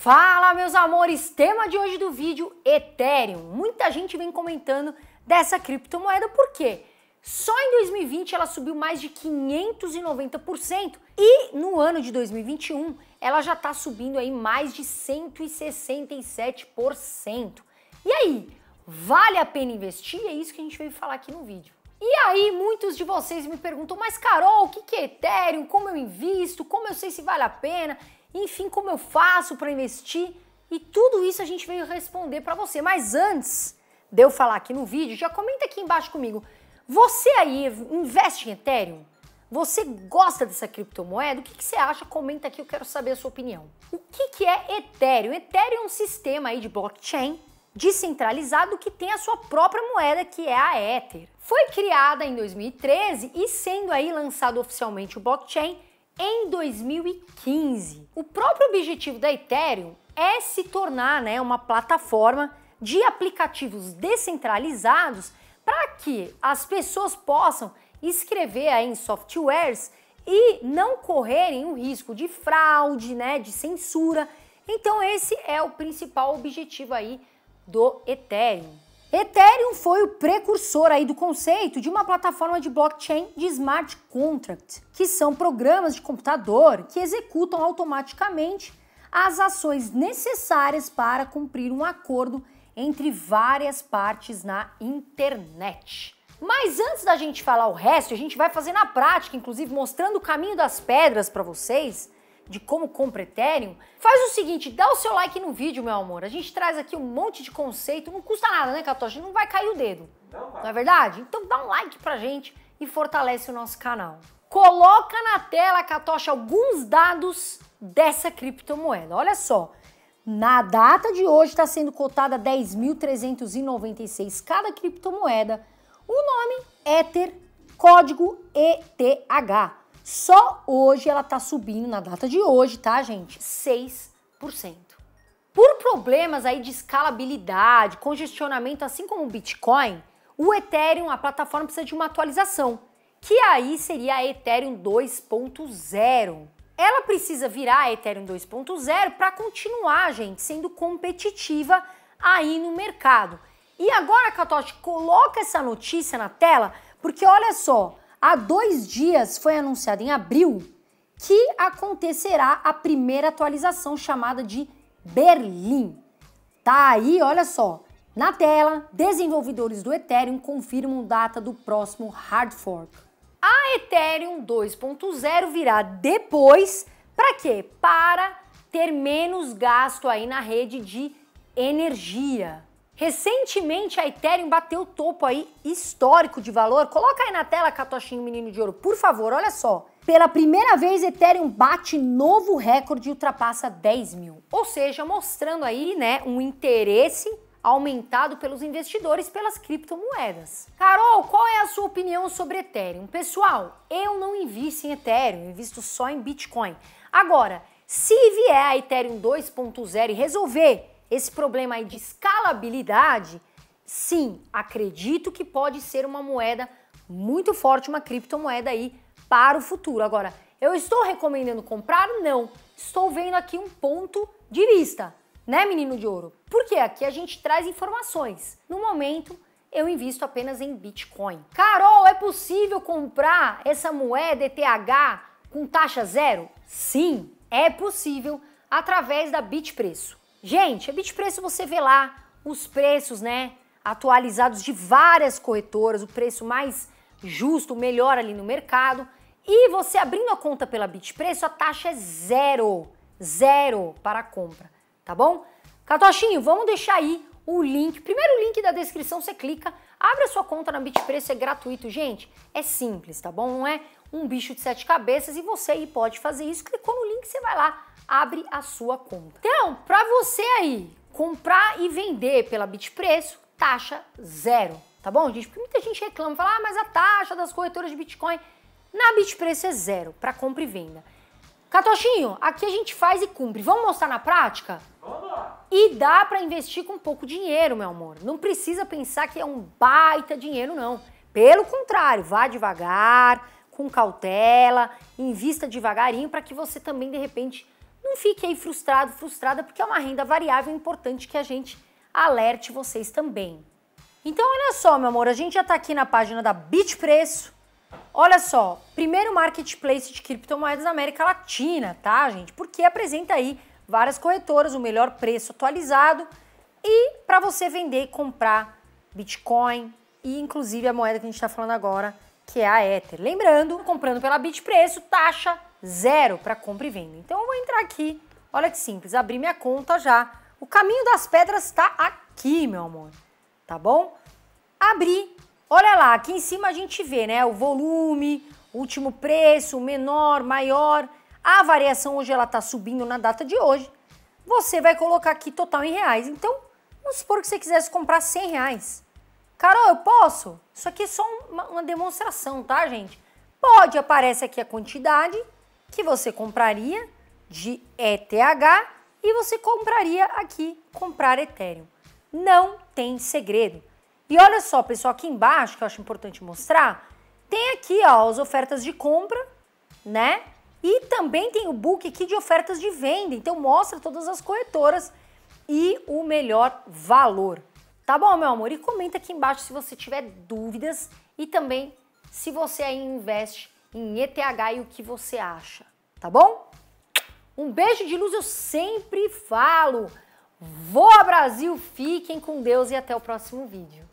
Fala, meus amores! Tema de hoje do vídeo, Ethereum. Muita gente vem comentando dessa criptomoeda, por quê? Só em 2020 ela subiu mais de 590% e no ano de 2021 ela já está subindo aí mais de 167%. E aí, vale a pena investir? É isso que a gente veio falar aqui no vídeo. E aí, muitos de vocês me perguntam, mas Carol, o que é Ethereum? Como eu invisto? Como eu sei se vale a pena? enfim, como eu faço para investir? E tudo isso a gente veio responder para você. Mas antes de eu falar aqui no vídeo, já comenta aqui embaixo comigo. Você aí investe em Ethereum? Você gosta dessa criptomoeda? O que, que, você acha? Comenta aqui, eu quero saber a sua opinião. O que, que é Ethereum? Ethereum é um sistema aí de blockchain descentralizado que tem a sua própria moeda, que é a Ether. Foi criada em 2013 e sendo aí lançado oficialmente o blockchain, em 2015. O próprio objetivo da Ethereum é se tornar né, uma plataforma de aplicativos descentralizados para que as pessoas possam escrever aí em softwares e não correrem o risco de fraude, né, de censura. Então esse é o principal objetivo aí do Ethereum. Ethereum foi o precursor aí do conceito de uma plataforma de blockchain de smart contract, que são programas de computador que executam automaticamente as ações necessárias para cumprir um acordo entre várias partes na internet. Mas antes da gente falar o resto, a gente vai fazer na prática, inclusive mostrando o caminho das pedras para vocês de como compra Ethereum, faz o seguinte, dá o seu like no vídeo, meu amor. A gente traz aqui um monte de conceito, não custa nada, né, Catocha? Não vai cair o dedo. Não, não é verdade? Então dá um like pra gente e fortalece o nosso canal. Coloca na tela, Catocha, alguns dados dessa criptomoeda. Olha só, na data de hoje está sendo cotada 10.396 cada criptomoeda. O nome Ether, código ETH. Só hoje ela tá subindo, na data de hoje, tá, gente? 6%. Por problemas aí de escalabilidade, congestionamento, assim como o Bitcoin, o Ethereum, a plataforma precisa de uma atualização, que aí seria a Ethereum 2.0. Ela precisa virar a Ethereum 2.0 para continuar, gente, sendo competitiva aí no mercado. E agora, Catote, coloca essa notícia na tela, porque olha só, Há dois dias foi anunciado em abril que acontecerá a primeira atualização chamada de Berlim. Tá aí, olha só. Na tela, desenvolvedores do Ethereum confirmam data do próximo hard fork. A Ethereum 2.0 virá depois, para quê? Para ter menos gasto aí na rede de energia. Recentemente a Ethereum bateu o topo aí histórico de valor. Coloca aí na tela, Catochinho Menino de Ouro, por favor, olha só. Pela primeira vez, Ethereum bate novo recorde e ultrapassa 10 mil. Ou seja, mostrando aí, né, um interesse aumentado pelos investidores pelas criptomoedas. Carol, qual é a sua opinião sobre Ethereum? Pessoal, eu não invisto em Ethereum, invisto só em Bitcoin. Agora, se vier a Ethereum 2.0 e resolver esse problema aí de escalabilidade, sim, acredito que pode ser uma moeda muito forte, uma criptomoeda aí para o futuro. Agora, eu estou recomendando comprar? Não. Estou vendo aqui um ponto de vista, né, menino de ouro? Porque aqui a gente traz informações. No momento, eu invisto apenas em Bitcoin. Carol, é possível comprar essa moeda ETH com taxa zero? Sim, é possível através da Bitpreço. Gente, a Bitpreço você vê lá os preços, né, atualizados de várias corretoras, o preço mais justo, melhor ali no mercado. E você abrindo a conta pela Bitpreço, a taxa é zero, zero para a compra, tá bom? Catochinho, vamos deixar aí o link, primeiro o link da descrição, você clica, abre a sua conta na Bitpreço, é gratuito, gente, é simples, tá bom? Não é um bicho de sete cabeças e você aí pode fazer isso, clicou no link, você vai lá, abre a sua conta. Então, para você aí comprar e vender pela Bitpreço, taxa zero, tá bom, gente? Porque muita gente reclama, fala, ah, mas a taxa das corretoras de Bitcoin na Bitpreço é zero para compra e venda. Catochinho, aqui a gente faz e cumpre. Vamos mostrar na prática? Vamos lá. E dá para investir com pouco dinheiro, meu amor. Não precisa pensar que é um baita dinheiro, não. Pelo contrário, vá devagar, com cautela, invista devagarinho para que você também, de repente, não fique aí frustrado, frustrada, porque é uma renda variável importante que a gente alerte vocês também. Então, olha só, meu amor, a gente já está aqui na página da Bitpreço. Olha só, primeiro marketplace de criptomoedas da América Latina, tá, gente? Porque apresenta aí várias corretoras, o melhor preço atualizado e para você vender e comprar Bitcoin e inclusive a moeda que a gente está falando agora, que é a Ether. Lembrando, comprando pela Bitpreço, taxa zero para compra e venda. Então eu vou entrar aqui, olha que simples, Abri minha conta já. O caminho das pedras está aqui, meu amor, tá bom? Abri, olha lá, aqui em cima a gente vê, né, o volume, último preço, menor, maior. A variação hoje ela está subindo na data de hoje. Você vai colocar aqui total em reais. Então, vamos supor que você quisesse comprar 100 reais. Carol, eu posso? Isso aqui é só uma, uma demonstração, tá, gente? Pode, aparece aqui a quantidade que você compraria de ETH e você compraria aqui comprar Ethereum. Não tem segredo. E olha só, pessoal, aqui embaixo que eu acho importante mostrar, tem aqui ó, as ofertas de compra, né? E também tem o book aqui de ofertas de venda. Então mostra todas as corretoras e o melhor valor. Tá bom, meu amor? E comenta aqui embaixo se você tiver dúvidas e também se você aí investe em ETH e o que você acha, tá bom? Um beijo de luz, eu sempre falo. Voa Brasil, fiquem com Deus e até o próximo vídeo.